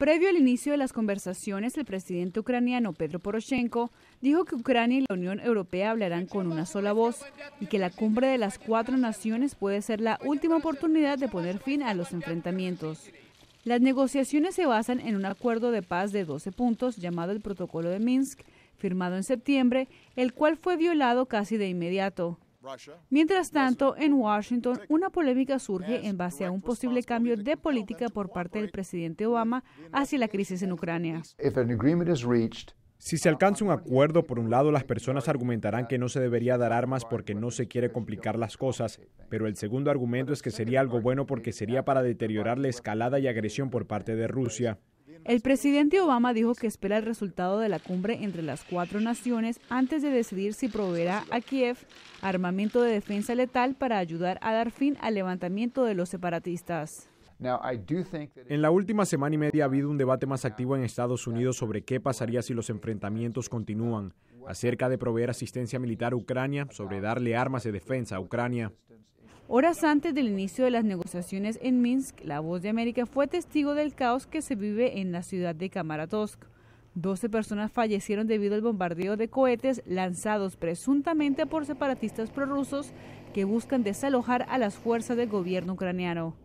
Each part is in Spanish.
Previo al inicio de las conversaciones, el presidente ucraniano Pedro Poroshenko dijo que Ucrania y la Unión Europea hablarán con una sola voz y que la cumbre de las cuatro naciones puede ser la última oportunidad de poner fin a los enfrentamientos. Las negociaciones se basan en un acuerdo de paz de 12 puntos llamado el Protocolo de Minsk, firmado en septiembre, el cual fue violado casi de inmediato. Mientras tanto, en Washington, una polémica surge en base a un posible cambio de política por parte del presidente Obama hacia la crisis en Ucrania. Si se alcanza un acuerdo, por un lado, las personas argumentarán que no se debería dar armas porque no se quiere complicar las cosas, pero el segundo argumento es que sería algo bueno porque sería para deteriorar la escalada y agresión por parte de Rusia. El presidente Obama dijo que espera el resultado de la cumbre entre las cuatro naciones antes de decidir si proveerá a Kiev armamento de defensa letal para ayudar a dar fin al levantamiento de los separatistas. En la última semana y media ha habido un debate más activo en Estados Unidos sobre qué pasaría si los enfrentamientos continúan, acerca de proveer asistencia militar a Ucrania, sobre darle armas de defensa a Ucrania. Horas antes del inicio de las negociaciones en Minsk, la voz de América fue testigo del caos que se vive en la ciudad de Kamaratovsk. 12 personas fallecieron debido al bombardeo de cohetes lanzados presuntamente por separatistas prorrusos que buscan desalojar a las fuerzas del gobierno ucraniano.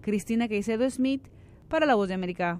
Cristina Caicedo Smith, para La Voz de América.